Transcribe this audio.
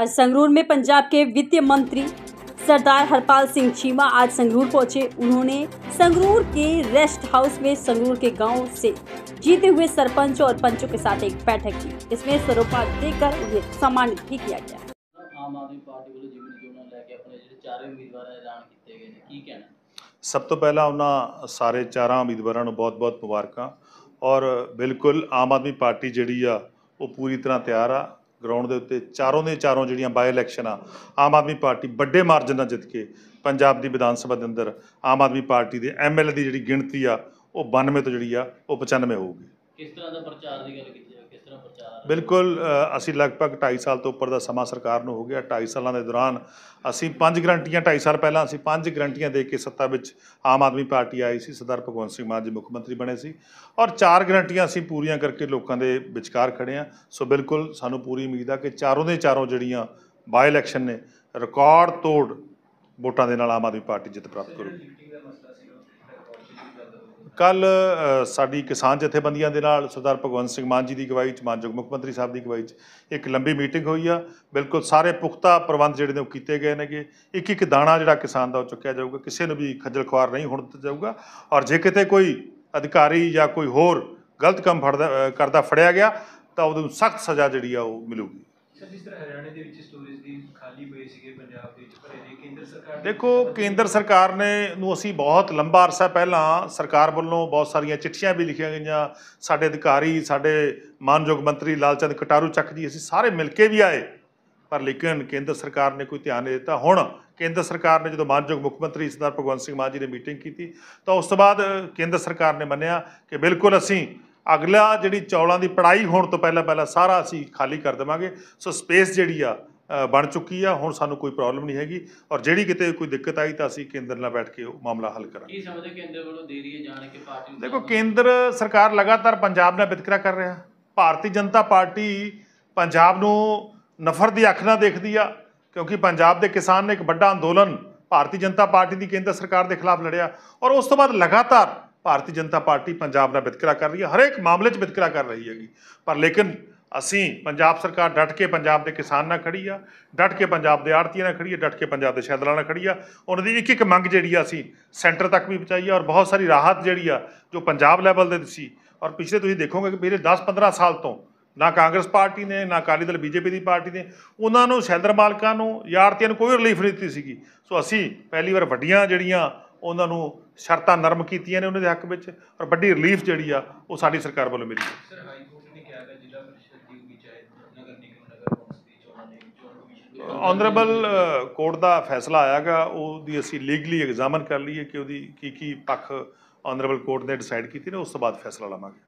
आज संगरूर में पंजाब के वित्त मंत्री सरदार हरपाल सिंह चीमा आज संगरूर पहुंचे उन्होंने संगरूर के रेस्ट हाउस में संगरूर के गांव से जीते हुए सरपंच और पंचों के साथ एक बैठक की इसमें स्वरूपा देकर उन्हें सम्मानित भी किया गया आम आदमी पार्टी ਵੱਲੋਂ ਜਿਮਨੀ ਚੋਣਾਂ ਲੈ ਕੇ ਆਪਣੇ ਜਿਹੜੇ ਚਾਰੇ ਉਮੀਦਵਾਰ ਐਲਾਨ ਕੀਤੇ ਗਏ ਨੇ ਕੀ ਕਹਿਣਾ ਸਭ ਤੋਂ ਪਹਿਲਾਂ ਉਹਨਾਂ ਸਾਰੇ ਚਾਰਾਂ ਉਮੀਦਵਾਰਾਂ ਨੂੰ ਬਹੁਤ-ਬਹੁਤ ਮੁਬਾਰਕਾਂ ਔਰ ਬਿਲਕੁਲ ਆਮ ਆਦਮੀ ਪਾਰਟੀ ਜਿਹੜੀ ਆ ਉਹ ਪੂਰੀ ਤਰ੍ਹਾਂ ਤਿਆਰ ਗਰਾਊਂਡ ਦੇ ਉੱਤੇ ਚਾਰੋਂ ਦੇ ਚਾਰੋਂ ਜਿਹੜੀਆਂ ਬਾਈ ਇਲੈਕਸ਼ਨ ਆ ਆਮ ਆਦਮੀ ਪਾਰਟੀ ਵੱਡੇ ਮਾਰਜਨ ਨਾਲ ਜਿੱਤ ਕੇ ਪੰਜਾਬ ਦੀ ਵਿਧਾਨ ਸਭਾ ਦੇ ਅੰਦਰ ਆਮ ਆਦਮੀ ਪਾਰਟੀ ਦੇ ਐਮਐਲਏ ਦੀ ਜਿਹੜੀ ਗਿਣਤੀ ਆ ਉਹ 92 ਤੋਂ ਜਿਹੜੀ ਆ ਉਹ 95 ਹੋਊਗੀ ਕਿਸ ਤਰ੍ਹਾਂ ਦਾ ਪ੍ਰਚਾਰ ਦੀ ਗੱਲ ਕੀਤੀ ਪ੍ਰਚਾਰ ਬਿਲਕੁਲ ਅਸੀਂ ਲਗਭਗ 2.5 ਸਾਲ ਤੋਂ ਉੱਪਰ ਦਾ ਸਮਾਂ ਸਰਕਾਰ ਨੂੰ ਹੋ ਗਿਆ 2.5 ਸਾਲਾਂ ਦੇ ਦੌਰਾਨ ਅਸੀਂ ਪੰਜ ਗਰੰਟੀਆਂ 2.5 ਸਾਲ ਪਹਿਲਾਂ ਅਸੀਂ ਪੰਜ ਗਰੰਟੀਆਂ ਦੇ ਕੇ ਸੱਤਾ ਵਿੱਚ ਆਮ ਆਦਮੀ ਪਾਰਟੀ ਆਈ ਸੀ ਸਰਦਾਰ ਭਗਵੰਤ ਸਿੰਘ ਮਾਨ ਜੀ ਮੁੱਖ ਮੰਤਰੀ ਬਣੇ ਸੀ ਔਰ ਚਾਰ ਗਰੰਟੀਆਂ ਅਸੀਂ ਪੂਰੀਆਂ ਕਰਕੇ ਲੋਕਾਂ ਦੇ ਵਿਚਕਾਰ ਖੜੇ ਆ ਸੋ ਬਿਲਕੁਲ ਸਾਨੂੰ ਪੂਰੀ ਉਮੀਦ ਆ ਕਿ ਚਾਰੋਂ ਦੇ ਚਾਰੋਂ ਜਿਹੜੀਆਂ ਬਾਈ ਇਲੈਕਸ਼ਨ ਨੇ ਰਿਕਾਰਡ ਤੋੜ ਵੋਟਾਂ ਦੇ ਨਾਲ ਆਮ ਆਦਮੀ ਪਾਰਟੀ ਜਿੱਤ ਪ੍ਰਾਪਤ ਕਰੂ ਕੱਲ ਸਾਡੀ ਕਿਸਾਨ ਜਥੇਬੰਦੀਆਂ ਦੇ ਨਾਲ ਸਰਦਾਰ ਭਗਵੰਤ ਸਿੰਘ ਮਾਨ ਜੀ ਦੀ ਗਵਾਹੀ ਚ ਮਾਨਯੋਗ ਮੁੱਖ ਮੰਤਰੀ ਸਾਹਿਬ ਦੀ ਗਵਾਹੀ ਚ ਇੱਕ ਲੰਬੀ ਮੀਟਿੰਗ ਹੋਈ ਆ ਬਿਲਕੁਲ ਸਾਰੇ ਪੁਖਤਾ ਪ੍ਰਬੰਧ ਜਿਹੜੇ ਨੇ ਉਹ ਕੀਤੇ ਗਏ ਨੇ ਕਿ ਇੱਕ ਇੱਕ ਦਾਣਾ ਜਿਹੜਾ ਕਿਸਾਨ ਦਾ ਉਹ ਚੁੱਕਿਆ ਜਾਊਗਾ ਕਿਸੇ ਨੂੰ ਵੀ ਖੱਜਲ ਖੁਆਰ ਨਹੀਂ ਹੋਣ ਦਿੱਤਾ ਜਾਊਗਾ ਔਰ ਜੇ ਕਿਤੇ ਕੋਈ ਅਧਿਕਾਰੀ ਜਾਂ ਕੋਈ ਹੋਰ ਗਲਤ ਕੰਮ ਫੜਦਾ ਕਰਦਾ ਫੜਿਆ ਗਿਆ ਤਾਂ ਉਹਨੂੰ ਸਖਤ ਸਜ਼ਾ ਜਿਹੜੀ ਆ ਉਹ ਮਿਲੂਗੀ ਤਰ੍ਹਾਂ ਦੇ ਵਿੱਚ ਦੀ ਖਾਲੀ ਸੀਗੇ ਪੰਜਾਬ ਦੇ ਵਿੱਚ ਭਰੇ ਕੇਂਦਰ ਸਰਕਾਰ ਦੇਖੋ ਕੇਂਦਰ ਸਰਕਾਰ ਨੇ ਨੂੰ ਅਸੀਂ ਬਹੁਤ ਲੰਬਾ ਅਰਸਾ ਪਹਿਲਾਂ ਸਰਕਾਰ ਵੱਲੋਂ ਬਹੁਤ ਸਾਰੀਆਂ ਚਿੱਠੀਆਂ ਵੀ ਲਿਖੀਆਂ ਗਈਆਂ ਸਾਡੇ ਅਧਿਕਾਰੀ ਸਾਡੇ ਮਾਨਯੋਗ ਮੰਤਰੀ ਲਾਲਚੰਦ ਕਟਾਰੂ ਚੱਕ ਜੀ ਅਸੀਂ ਸਾਰੇ ਮਿਲ ਕੇ ਵੀ ਆਏ ਪਰ ਲੇਕਿਨ ਕੇਂਦਰ ਸਰਕਾਰ ਨੇ ਕੋਈ ਧਿਆਨ ਨਹੀਂ ਦਿੱਤਾ ਹੁਣ ਕੇਂਦਰ ਸਰਕਾਰ ਨੇ ਜਦੋਂ ਮਾਨਯੋਗ ਮੁੱਖ ਮੰਤਰੀ ਸਰਦਾਰ ਭਗਵੰਤ ਸਿੰਘ ਮਾਨ ਜੀ ਨੇ ਮੀਟਿੰਗ ਕੀਤੀ ਤਾਂ ਉਸ ਤੋਂ ਬਾਅਦ ਕੇਂਦਰ ਸਰਕਾਰ ਨੇ ਮੰਨਿਆ ਕਿ ਬਿਲਕੁਲ ਅਸੀਂ ਅਗਲਾ ਜਿਹੜੀ ਚੌਲਾਂ ਦੀ ਪੜਾਈ ਹੋਣ ਤੋਂ ਪਹਿਲਾਂ ਪਹਿਲਾਂ ਸਾਰਾ ਅਸੀਂ ਖਾਲੀ ਕਰ ਦੇਵਾਂਗੇ ਸੋ ਸਪੇਸ ਜਿਹੜੀ ਆ ਬਣ ਚੁੱਕੀ ਆ ਹੁਣ ਸਾਨੂੰ ਕੋਈ ਪ੍ਰੋਬਲਮ ਨਹੀਂ ਹੈਗੀ ਔਰ ਜਿਹੜੀ ਕਿਤੇ ਕੋਈ ਦਿੱਕਤ ਆਈ ਤਾਂ ਅਸੀਂ ਕੇਂਦਰ ਨਾਲ ਬੈਠ ਕੇ ਉਹ ਮਾਮਲਾ ਹੱਲ ਕਰਾਂਗੇ ਕੀ ਸਮਝਦੇ ਕੇਂਦਰ ਵੱਲੋਂ ਦੇਰੀ ਹੈ ਜਾਣ ਕੇ ਪਾਰਟੀ ਨੂੰ ਦੇਖੋ ਕੇਂਦਰ ਸਰਕਾਰ ਲਗਾਤਾਰ ਪੰਜਾਬ ਨਾਲ ਵਿਤਕਰਾ ਕਰ ਰਿਹਾ ਭਾਰਤੀ ਜਨਤਾ ਪਾਰਟੀ ਪੰਜਾਬ ਨੂੰ ਨਫ਼ਰਤ ਦੀ ਅੱਖ ਨਾਲ ਦੇਖਦੀ ਆ ਕਿਉਂਕਿ ਪੰਜਾਬ ਦੇ ਕਿਸਾਨ ਨੇ ਇੱਕ ਵੱਡਾ ਅੰਦੋਲਨ ਭਾਰਤੀ ਜਨਤਾ ਪਾਰਟੀ ਦੀ ਕੇਂਦਰ ਸਰਕਾਰ ਦੇ ਖਿਲਾਫ ਲੜਿਆ ਔਰ ਉਸ ਤੋਂ ਬਾਅਦ ਲਗਾਤਾਰ ਭਾਰਤੀ ਜਨਤਾ ਪਾਰਟੀ ਪੰਜਾਬ ਨਾਲ ਵਿਤਕਰਾ ਕਰ ਰਹੀ ਹੈ ਹਰੇਕ ਮਾਮਲੇ 'ਚ ਵਿਤਕਰਾ ਕਰ ਰਹੀ ਹੈਗੀ ਪਰ ਲੇਕਿਨ ਅਸੀਂ ਪੰਜਾਬ ਸਰਕਾਰ ਡਟ ਕੇ ਪੰਜਾਬ ਦੇ ਕਿਸਾਨ ਨਾਲ ਖੜੀ ਆ ਡਟ ਕੇ ਪੰਜਾਬ ਦੇ ਆੜਤੀਆਂ ਨਾਲ ਖੜੀ ਆ ਡਟ ਕੇ ਪੰਜਾਬ ਦੇ ਸ਼ੈਦਲਾਂ ਨਾਲ ਖੜੀ ਆ ਉਹਨਾਂ ਦੀ ਇੱਕ ਇੱਕ ਮੰਗ ਜਿਹੜੀ ਆ ਅਸੀਂ ਸੈਂਟਰ ਤੱਕ ਵੀ ਪਹੁੰਚਾਈ ਆ ਔਰ ਬਹੁਤ ਸਾਰੀ ਰਾਹਤ ਜਿਹੜੀ ਆ ਜੋ ਪੰਜਾਬ ਲੈਵਲ ਦੇ ਸੀ ਔਰ ਪਿਛਲੇ ਤੁਸੀਂ ਦੇਖੋਗੇ ਕਿ ਮੇਰੇ 10-15 ਸਾਲ ਤੋਂ ਨਾ ਕਾਂਗਰਸ ਪਾਰਟੀ ਨੇ ਨਾ ਅਕਾਲੀ ਦਲ ਬੀਜੇਪੀ ਦੀ ਪਾਰਟੀ ਨੇ ਉਹਨਾਂ ਨੂੰ ਸ਼ੈਲਰ ਮਾਲਕਾਂ ਨੂੰ ਯਾਰਤੀਆਂ ਨੂੰ ਕੋਈ ਰਿਲੀਫ ਨਹੀਂ ਦਿੱਤੀ ਸੀਗੀ ਸੋ ਅਸੀਂ ਪਹਿਲੀ ਵਾਰ ਵੱਡੀਆਂ ਜਿਹੜੀਆਂ ਉਹਨਾਂ ਨੂੰ ਸ਼ਰਤਾਂ ਨਰਮ ਕੀਤੀਆਂ ਨੇ ਉਹਨਾਂ ਦੇ ਹੱਕ ਵਿੱਚ ਔਰ ਵੱਡੀ ਰਿਲੀਫ ਜਿਹੜੀ ਆ ਉਹ ਸਾਡੀ ਸਰਕਾਰ ਵੱਲੋਂ ਮਿਲੀ ਸਰ ਹਾਈ ਕੋਰਟ ਨੇ ਕਿਹਾ ਹੈ ਜ਼ਿਲ੍ਹਾ ਪਰਿਸ਼ਦ ਦੀ ਵੀ ਚਾਹੇ ਨਗਰ ਨਿਗਮ ਨਗਰ ਕੌਂਸਲ ਦੀ ਚੋਣਾਂ ਆਨਰੇਬਲ ਕੋਰਟ ਦਾ ਫੈਸਲਾ ਆਇਆਗਾ ਉਹਦੀ ਅਸੀਂ ਲੀਗਲੀ ਐਗਜ਼ਾਮਨ ਕਰ ਲਈਏ ਕਿ ਉਹਦੀ ਕੀ ਕੀ ਪੱਖ ਆਨਰੇਬਲ ਕੋਰਟ ਨੇ ਡਿਸਾਈਡ ਕੀਤੀ ਨੇ ਉਸ ਤੋਂ ਬਾਅਦ ਫੈਸਲਾ ਲਵਾਂਗੇ